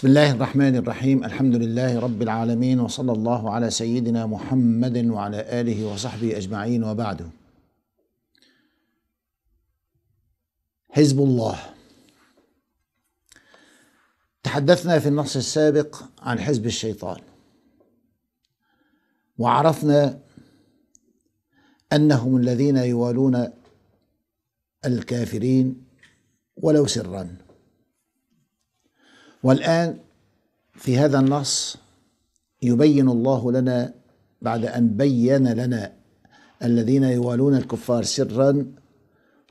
بسم الله الرحمن الرحيم الحمد لله رب العالمين وصلى الله على سيدنا محمد وعلى اله وصحبه اجمعين وبعده حزب الله تحدثنا في النص السابق عن حزب الشيطان وعرفنا انهم الذين يوالون الكافرين ولو سرا والآن في هذا النص يبين الله لنا بعد أن بين لنا الذين يوالون الكفار سرا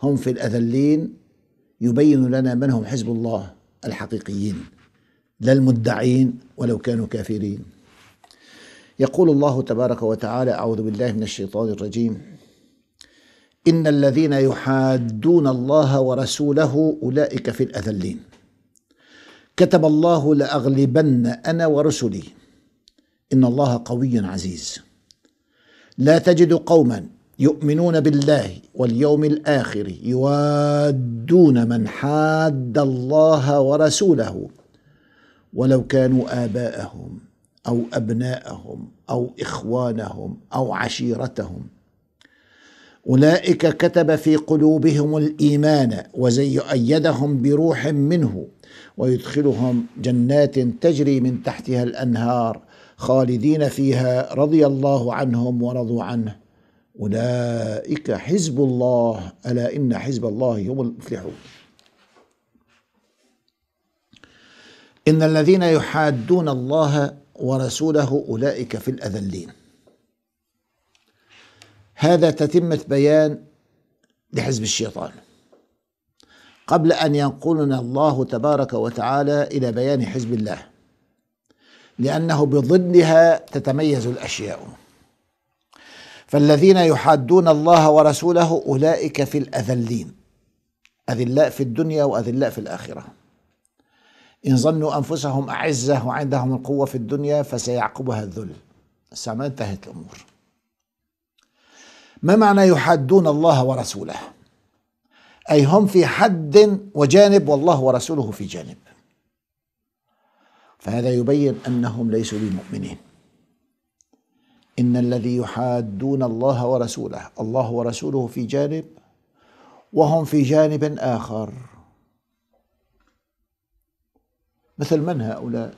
هم في الأذلين يبين لنا من هم حزب الله الحقيقيين لا المدعين ولو كانوا كافرين يقول الله تبارك وتعالى أعوذ بالله من الشيطان الرجيم إن الذين يحادون الله ورسوله أولئك في الأذلين كتب الله لاغلبن انا ورسلي ان الله قوي عزيز لا تجد قوما يؤمنون بالله واليوم الاخر يوادون من حاد الله ورسوله ولو كانوا اباءهم او ابناءهم او اخوانهم او عشيرتهم اولئك كتب في قلوبهم الايمان وزيأيدهم بروح منه ويدخلهم جنات تجري من تحتها الانهار خالدين فيها رضي الله عنهم ورضوا عنه اولئك حزب الله الا ان حزب الله هم المفلحون ان الذين يحادون الله ورسوله اولئك في الاذلين هذا تتمه بيان لحزب الشيطان قبل أن ينقلنا الله تبارك وتعالى إلى بيان حزب الله لأنه بضدها تتميز الأشياء فالذين يحادون الله ورسوله أولئك في الأذلين أذلاء في الدنيا وأذلاء في الآخرة إن ظنوا أنفسهم أعزة وعندهم القوة في الدنيا فسيعقبها الذل ما انتهت الأمور ما معنى يحادون الله ورسوله أي هم في حد وجانب والله ورسوله في جانب فهذا يبين أنهم ليسوا بمؤمنين إن الذي يحادون الله ورسوله الله ورسوله في جانب وهم في جانب آخر مثل من هؤلاء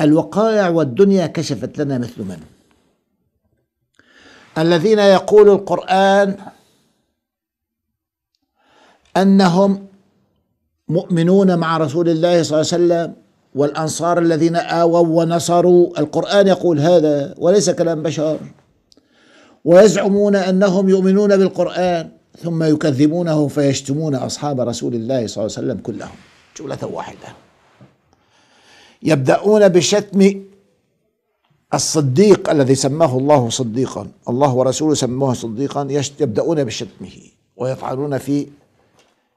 الوقائع والدنيا كشفت لنا مثل من الذين يقول القرآن انهم مؤمنون مع رسول الله صلى الله عليه وسلم والانصار الذين اووا ونصروا القران يقول هذا وليس كلام بشر ويزعمون انهم يؤمنون بالقران ثم يكذبونه فيشتمون اصحاب رسول الله صلى الله عليه وسلم كلهم جمله واحده يبداون بشتم الصديق الذي سماه الله صديقا الله ورسوله سموه صديقا يبدأون بشتمه ويفعلون في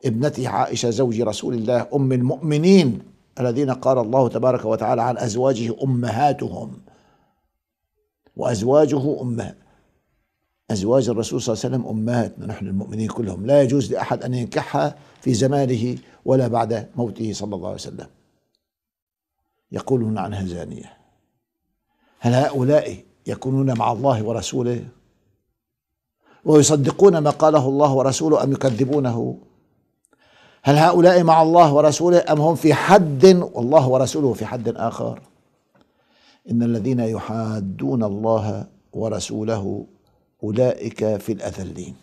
ابنته عائشه زوج رسول الله ام المؤمنين الذين قال الله تبارك وتعالى عن ازواجه امهاتهم وازواجه امهات ازواج الرسول صلى الله عليه وسلم امهاتنا نحن المؤمنين كلهم لا يجوز لاحد ان ينكحها في زمانه ولا بعد موته صلى الله عليه وسلم يقولون عنها زانيه هل هؤلاء يكونون مع الله ورسوله ويصدقون ما قاله الله ورسوله ام يكذبونه هل هؤلاء مع الله ورسوله أم هم في حد والله ورسوله في حد آخر إن الذين يحادون الله ورسوله أولئك في الأذلين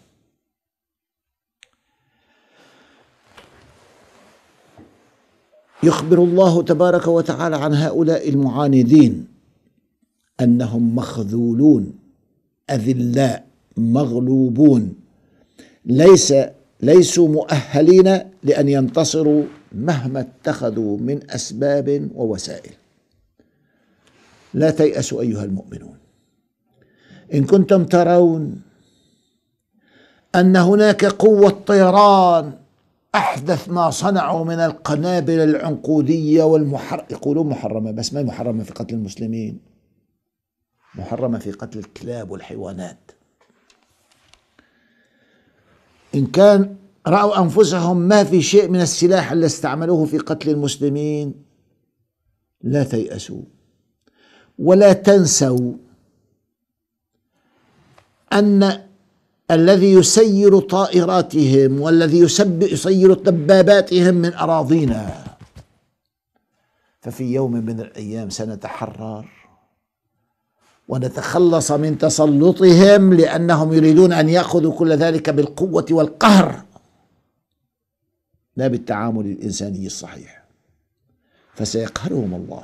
يخبر الله تبارك وتعالى عن هؤلاء المعاندين أنهم مخذولون أذلاء مغلوبون ليس ليسوا مؤهلين لان ينتصروا مهما اتخذوا من اسباب ووسائل لا تياسوا ايها المؤمنون ان كنتم ترون ان هناك قوه طيران احدث ما صنعوا من القنابل العنقوديه والمحر يقولون محرمه بس ما محرمه في قتل المسلمين محرمه في قتل الكلاب والحيوانات إن كان رأوا أنفسهم ما في شيء من السلاح الذي استعملوه في قتل المسلمين لا تيأسوا ولا تنسوا أن الذي يسير طائراتهم والذي يسير دباباتهم من أراضينا ففي يوم من الأيام سنتحرر ونتخلص من تسلطهم لانهم يريدون ان ياخذوا كل ذلك بالقوه والقهر لا بالتعامل الانساني الصحيح فسيقهرهم الله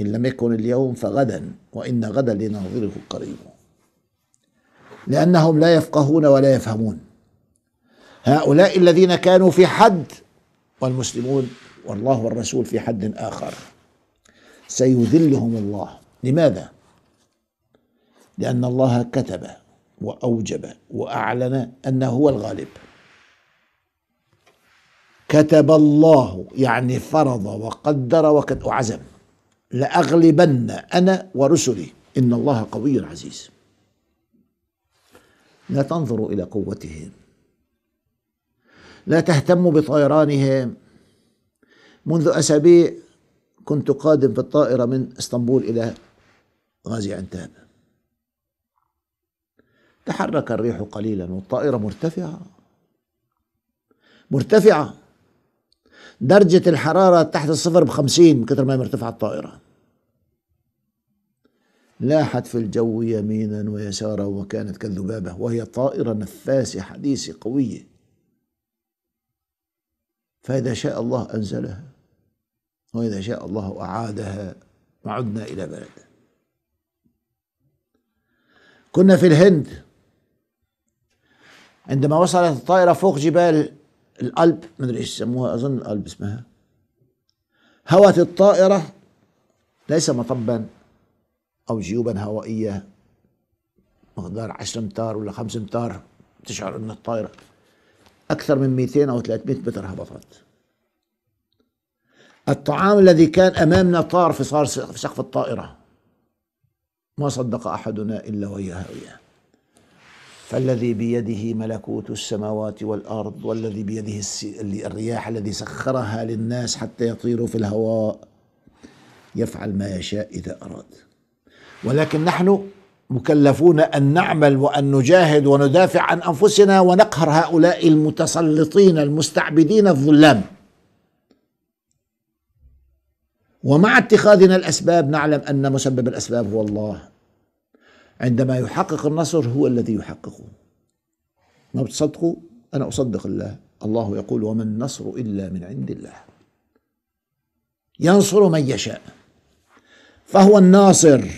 ان لم يكن اليوم فغدا وان غدا لناظره قريب لانهم لا يفقهون ولا يفهمون هؤلاء الذين كانوا في حد والمسلمون والله والرسول في حد اخر سيذلهم الله لماذا لأن الله كتب وأوجب وأعلن أنه هو الغالب كتب الله يعني فرض وقدر وعزم لأغلبن أنا ورسلي إن الله قوي عزيز لا تنظروا إلى قوتهم لا تهتموا بطيرانهم منذ أسابيع كنت قادم بالطائرة من اسطنبول إلى غازي عنتاب تحرك الريح قليلا والطائرة مرتفعة مرتفعة درجة الحرارة تحت الصفر بخمسين من كتر ما مرتفعة الطائرة لاحت في الجو يمينا ويسارا وكانت كالذبابة وهي طائرة نفاسة حديثة قوية فإذا شاء الله أنزلها وإذا شاء الله أعادها وعدنا إلى بلده كنا في الهند عندما وصلت الطائرة فوق جبال الألب مدري ايش يسموها أظن الألب اسمها هوت الطائرة ليس مطبا أو جيوبا هوائية مقدار 10 امتار ولا 5 امتار تشعر أن الطائرة أكثر من 200 أو 300 متر هبطت الطعام الذي كان أمامنا طار في صار في سقف الطائرة ما صدق أحدنا إلا وهي هاوية فالذي بيده ملكوت السماوات والارض والذي بيده الرياح الذي سخرها للناس حتى يطيروا في الهواء يفعل ما يشاء اذا اراد ولكن نحن مكلفون ان نعمل وان نجاهد وندافع عن انفسنا ونقهر هؤلاء المتسلطين المستعبدين الظلام ومع اتخاذنا الاسباب نعلم ان مسبب الاسباب هو الله عندما يحقق النصر هو الذي يحققه ما بتصدقوا أنا أصدق الله الله يقول وما النصر إلا من عند الله ينصر من يشاء فهو الناصر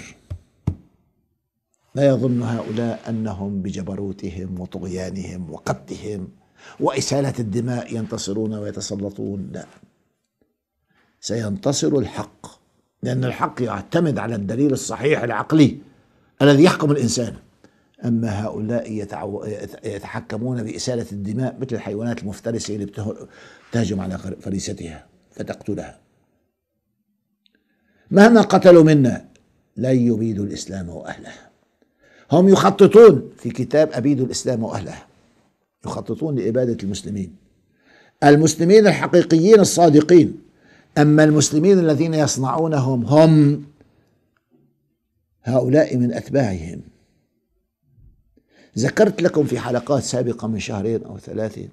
لا يظن هؤلاء أنهم بجبروتهم وطغيانهم وقتهم وإسالة الدماء ينتصرون ويتسلطون لا سينتصر الحق لأن الحق يعتمد على الدليل الصحيح العقلي الذي يحكم الإنسان أما هؤلاء يتعو... يتحكمون بإسالة الدماء مثل الحيوانات المفترسة اللي بتهجم على فريستها فتقتلها مهما قتلوا منا لن يبيدوا الإسلام وأهله هم يخططون في كتاب أبيدوا الإسلام وأهله يخططون لإبادة المسلمين المسلمين الحقيقيين الصادقين أما المسلمين الذين يصنعونهم هم هؤلاء من أتباعهم ذكرت لكم في حلقات سابقة من شهرين أو ثلاثة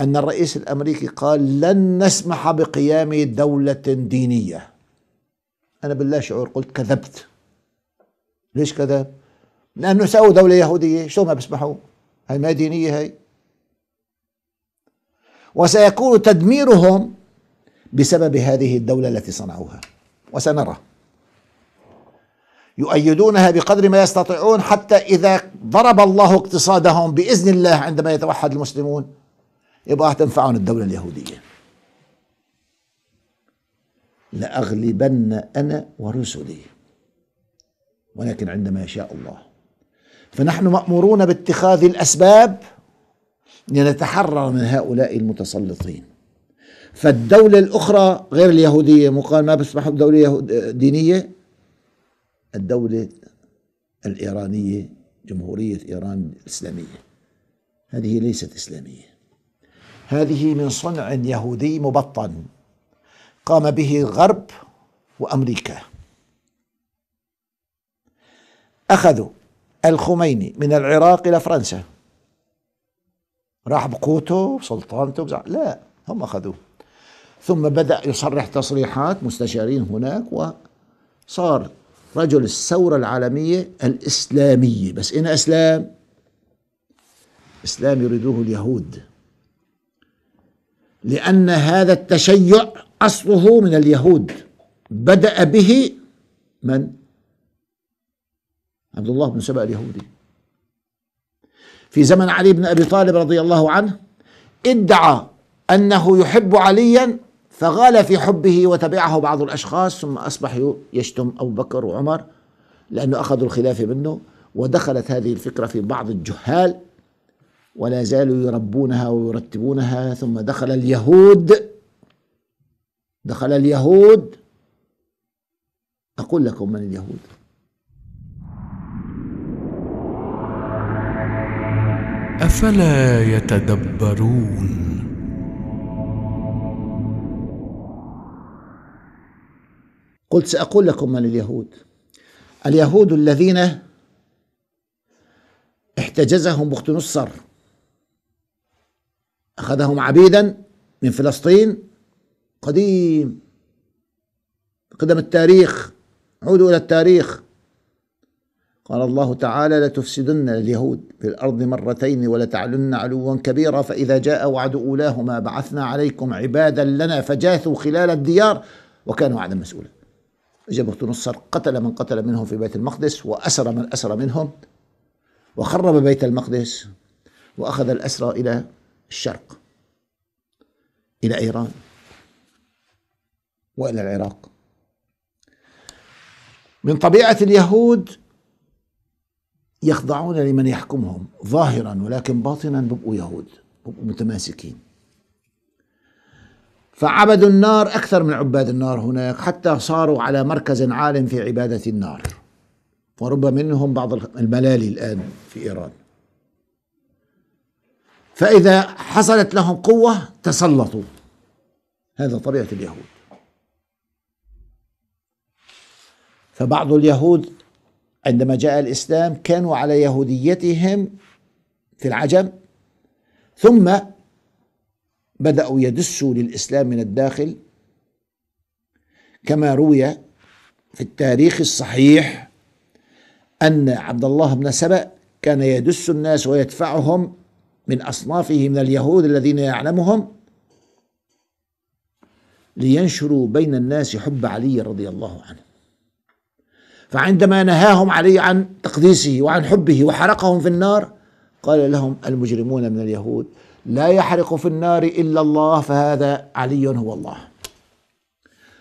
أن الرئيس الأمريكي قال لن نسمح بقيام دولة دينية أنا بالله شعور قلت كذبت ليش كذب؟ لأنه سووا دولة يهودية شو ما بيسمحوا هاي ما دينية هاي وسيكون تدميرهم بسبب هذه الدولة التي صنعوها وسنرى يؤيدونها بقدر ما يستطيعون حتى إذا ضرب الله اقتصادهم بإذن الله عندما يتوحد المسلمون يبقى تنفعهم الدولة اليهودية لأغلبن أنا ورسلي ولكن عندما يشاء الله فنحن مأمورون باتخاذ الأسباب لنتحرر من هؤلاء المتسلطين فالدولة الأخرى غير اليهودية مقال ما بيسمحوا بدولة دينية الدولة الإيرانية جمهورية إيران الإسلامية هذه ليست إسلامية هذه من صنع يهودي مبطن قام به الغرب وأمريكا أخذوا الخميني من العراق إلى فرنسا راح بقوته وسلطانته لا هم أخذوه ثم بدأ يصرح تصريحات مستشارين هناك وصار رجل الثورة العالمية الإسلامية بس إن أسلام إسلام يريدوه اليهود لأن هذا التشيع أصله من اليهود بدأ به من؟ عبد الله بن سبأ اليهودي في زمن علي بن أبي طالب رضي الله عنه ادعى أنه يحب عليا فغال في حبه وتبعه بعض الأشخاص ثم أصبح يشتم أبو بكر وعمر لأنه أخذوا الخلافة منه ودخلت هذه الفكرة في بعض الجهال ولا زالوا يربونها ويرتبونها ثم دخل اليهود دخل اليهود أقول لكم من اليهود أفلا يتدبرون قلت سأقول لكم من اليهود اليهود الذين احتجزهم بخت نصر أخذهم عبيدا من فلسطين قديم قدم التاريخ عودوا إلى التاريخ قال الله تعالى لتفسدن اليهود في الأرض مرتين ولتعلن علوا كبيرا فإذا جاء وعد أولاهما بعثنا عليكم عبادا لنا فجاثوا خلال الديار وكانوا عدم مسؤولا جبهة نصر قتل من قتل منهم في بيت المقدس وأسر من أسر منهم وخرب بيت المقدس وأخذ الأسرى إلى الشرق إلى إيران وإلى العراق من طبيعة اليهود يخضعون لمن يحكمهم ظاهرا ولكن باطنا ببقوا يهود ببقوا متماسكين فعبدوا النار أكثر من عباد النار هناك حتى صاروا على مركز عال في عبادة النار وربما منهم بعض الملالي الآن في إيران فإذا حصلت لهم قوة تسلطوا هذا طبيعة اليهود فبعض اليهود عندما جاء الإسلام كانوا على يهوديتهم في العجم ثم بدأوا يدسوا للإسلام من الداخل كما روي في التاريخ الصحيح أن عبد الله بن سبأ كان يدس الناس ويدفعهم من أصنافه من اليهود الذين يعلمهم لينشروا بين الناس حب علي رضي الله عنه فعندما نهاهم علي عن تقديسه وعن حبه وحرقهم في النار قال لهم المجرمون من اليهود لا يحرق في النار إلا الله فهذا علي هو الله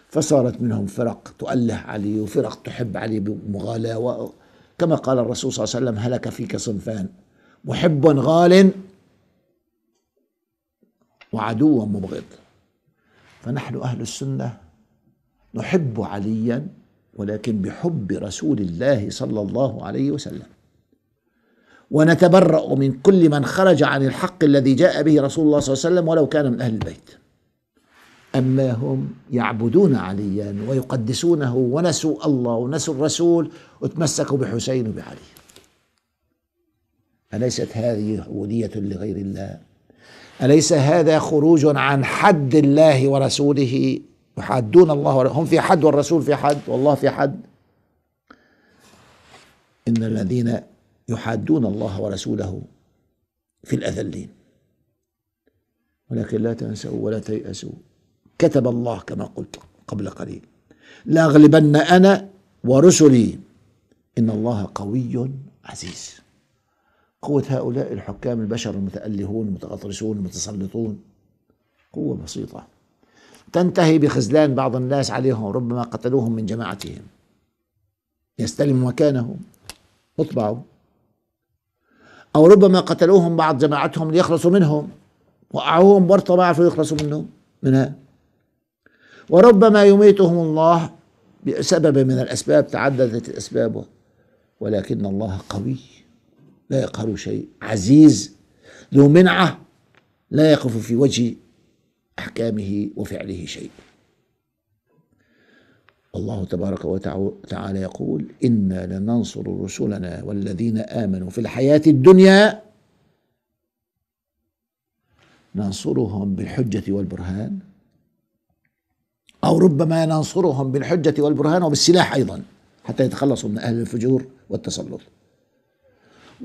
فصارت منهم فرق تؤله علي وفرق تحب علي بمغالاة كما قال الرسول صلى الله عليه وسلم هلك فيك صنفان محب غال وعدو مبغض فنحن أهل السنة نحب عليا ولكن بحب رسول الله صلى الله عليه وسلم ونتبرأ من كل من خرج عن الحق الذي جاء به رسول الله صلى الله عليه وسلم ولو كان من أهل البيت أما هم يعبدون عليا ويقدسونه ونسوا الله ونسوا الرسول وتمسكوا بحسين وبعلي أليست هذه عبودية لغير الله أليس هذا خروج عن حد الله ورسوله يحادون الله هم في حد والرسول في حد والله في حد إن الذين يحادون الله ورسوله في الأذلين ولكن لا تنسوا ولا تيأسوا كتب الله كما قلت قبل قليل لأغلبن أنا ورسلي إن الله قوي عزيز قوة هؤلاء الحكام البشر المتألهون المتغطرسون المتسلطون قوة بسيطة تنتهي بخذلان بعض الناس عليهم ربما قتلوهم من جماعتهم يستلم مكانهم اطبعوا أو ربما قتلوهم بعض جماعتهم ليخلصوا منهم وقعوهم ورطة ما عرفوا يخلصوا منهم منها وربما يميتهم الله بسبب من الأسباب تعددت الأسباب ولكن الله قوي لا يقهر شيء عزيز ذو منعة لا يقف في وجه أحكامه وفعله شيء الله تبارك وتعالى يقول انا لننصر رسلنا والذين امنوا في الحياه الدنيا ننصرهم بالحجه والبرهان او ربما ننصرهم بالحجه والبرهان وبالسلاح ايضا حتى يتخلصوا من اهل الفجور والتسلط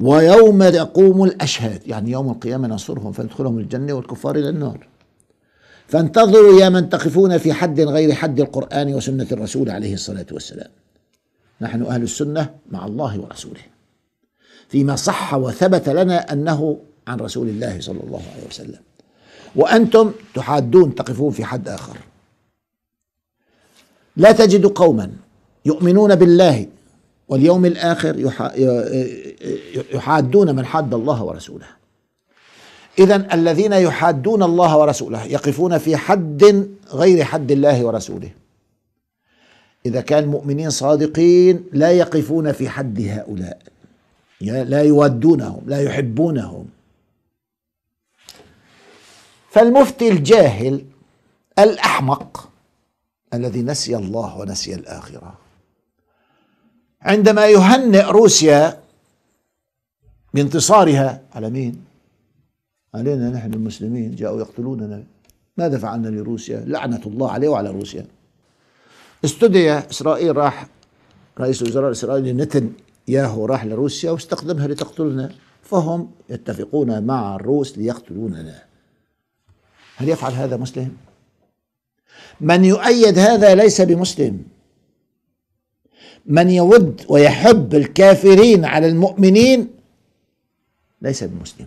ويوم يقوم الاشهاد يعني يوم القيامه ننصرهم فندخلهم الجنه والكفار الى النار فانتظروا يا من تقفون في حد غير حد القرآن وسنة الرسول عليه الصلاة والسلام نحن أهل السنة مع الله ورسوله فيما صح وثبت لنا أنه عن رسول الله صلى الله عليه وسلم وأنتم تحادون تقفون في حد آخر لا تجد قوما يؤمنون بالله واليوم الآخر يحادون من حاد الله ورسوله إذا الذين يحادون الله ورسوله يقفون في حد غير حد الله ورسوله إذا كان مؤمنين صادقين لا يقفون في حد هؤلاء يعني لا يودونهم لا يحبونهم فالمفتي الجاهل الأحمق الذي نسي الله ونسي الآخرة عندما يهنئ روسيا بانتصارها على مين؟ علينا نحن المسلمين جاءوا يقتلوننا ماذا فعلنا لروسيا لعنة الله عليه وعلى روسيا استدعي إسرائيل راح رئيس الوزراء الإسرائيلي نتن ياهو راح لروسيا واستخدمها لتقتلنا فهم يتفقون مع الروس ليقتلوننا هل يفعل هذا مسلم؟ من يؤيد هذا ليس بمسلم من يود ويحب الكافرين على المؤمنين ليس بمسلم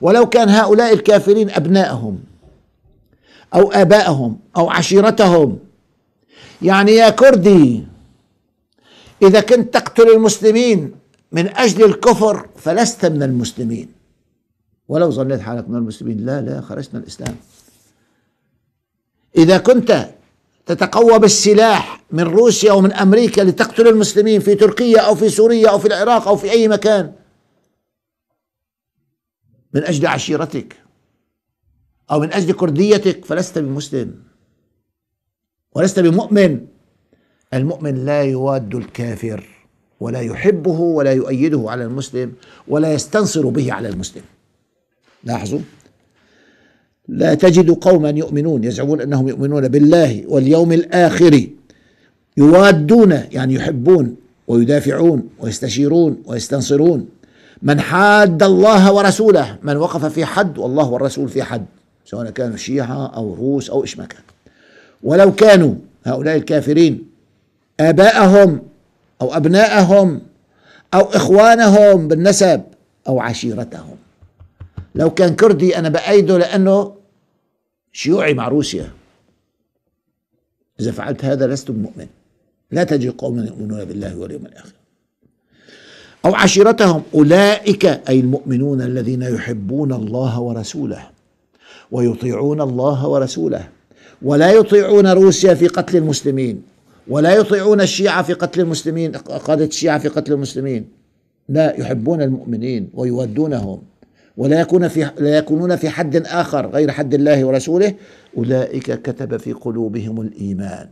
ولو كان هؤلاء الكافرين أبنائهم أو آبائهم أو عشيرتهم يعني يا كردي إذا كنت تقتل المسلمين من أجل الكفر فلست من المسلمين ولو ظنيت حالك من المسلمين لا لا خرجت من الإسلام إذا كنت تتقوى بالسلاح من روسيا ومن أمريكا لتقتل المسلمين في تركيا أو في سوريا أو في العراق أو في أي مكان من أجل عشيرتك أو من أجل كرديتك فلست بمسلم ولست بمؤمن المؤمن لا يواد الكافر ولا يحبه ولا يؤيده على المسلم ولا يستنصر به على المسلم لاحظوا لا تجد قوما يؤمنون يزعمون انهم يؤمنون بالله واليوم الاخر يوادون يعني يحبون ويدافعون ويستشيرون ويستنصرون من حاد الله ورسوله من وقف في حد والله والرسول في حد سواء كانوا شيعة أو روس أو إيش ما كان ولو كانوا هؤلاء الكافرين آباءهم أو أبناءهم أو إخوانهم بالنسب أو عشيرتهم لو كان كردي أنا بأيده لأنه شيوعي مع روسيا إذا فعلت هذا لست بمؤمن لا تجد قوما يؤمنون بالله واليوم الآخر أو عشيرتهم أولئك أي المؤمنون الذين يحبون الله ورسوله ويطيعون الله ورسوله ولا يطيعون روسيا في قتل المسلمين ولا يطيعون الشيعة في قتل المسلمين قادة الشيعة في قتل المسلمين لا يحبون المؤمنين ويودونهم ولا يكون في لا يكونون في حد آخر غير حد الله ورسوله أولئك كتب في قلوبهم الإيمان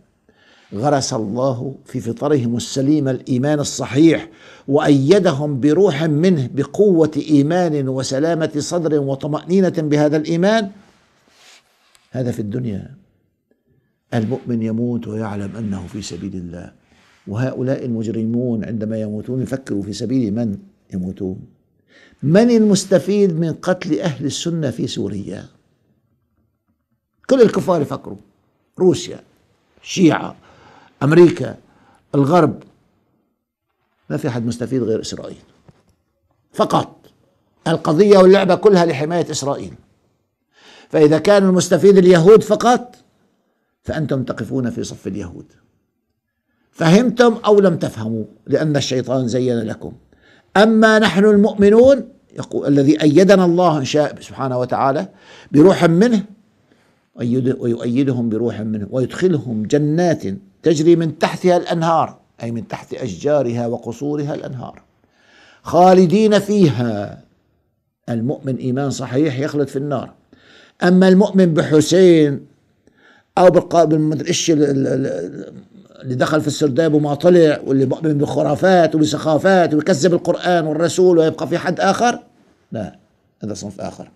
غرس الله في فطرهم السليمه الايمان الصحيح وايدهم بروح منه بقوه ايمان وسلامه صدر وطمانينه بهذا الايمان هذا في الدنيا المؤمن يموت ويعلم انه في سبيل الله وهؤلاء المجرمون عندما يموتون يفكروا في سبيل من يموتون من المستفيد من قتل اهل السنه في سوريا كل الكفار يفكروا روسيا شيعه امريكا الغرب ما في حد مستفيد غير اسرائيل فقط القضيه واللعبه كلها لحمايه اسرائيل فاذا كان المستفيد اليهود فقط فانتم تقفون في صف اليهود فهمتم او لم تفهموا لان الشيطان زين لكم اما نحن المؤمنون يقول الذي ايدنا الله ان شاء سبحانه وتعالى بروح منه ويؤيدهم بروح منه ويدخلهم جنات تجري من تحتها الانهار اي من تحت اشجارها وقصورها الانهار خالدين فيها المؤمن ايمان صحيح يخلد في النار اما المؤمن بحسين او بالمدري ايش اللي دخل في السرداب وما طلع واللي مؤمن بخرافات وبسخافات ويكذب القرآن والرسول ويبقى في حد آخر لا هذا صنف آخر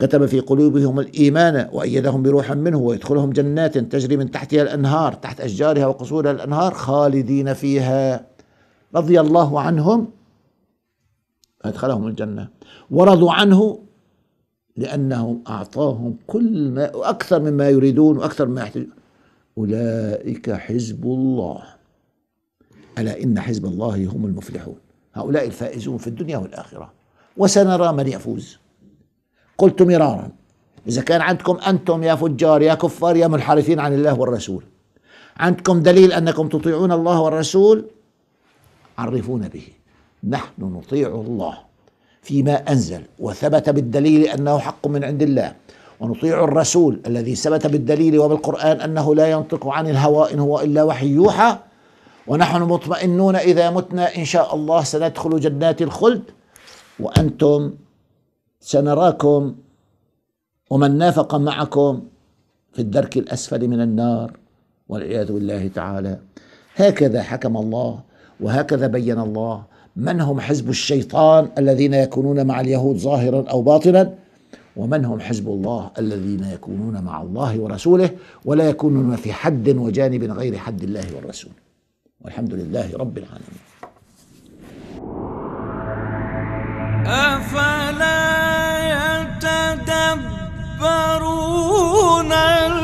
كتب في قلوبهم الإيمان وأيدهم بروح منه ويدخلهم جنات تجري من تحتها الأنهار تحت أشجارها وقصورها الأنهار خالدين فيها رضي الله عنهم أدخلهم الجنة ورضوا عنه لأنه أعطاهم كل ما وأكثر مما يريدون وأكثر مما يحتاجون أولئك حزب الله ألا إن حزب الله هم المفلحون هؤلاء الفائزون في الدنيا والآخرة وسنرى من يفوز قلت مرارا إذا كان عندكم أنتم يا فجار يا كفار يا منحرفين عن الله والرسول عندكم دليل أنكم تطيعون الله والرسول عرفونا به نحن نطيع الله فيما أنزل وثبت بالدليل أنه حق من عند الله ونطيع الرسول الذي ثبت بالدليل وبالقرآن أنه لا ينطق عن الهوى إن هو إلا وحي يوحى ونحن مطمئنون إذا متنا إن شاء الله سندخل جنات الخلد وأنتم سنراكم ومن نافق معكم في الدرك الاسفل من النار والعياذ بالله تعالى هكذا حكم الله وهكذا بين الله من هم حزب الشيطان الذين يكونون مع اليهود ظاهرا او باطنا ومن هم حزب الله الذين يكونون مع الله ورسوله ولا يكونون في حد وجانب غير حد الله والرسول والحمد لله رب العالمين أفلا يجبرون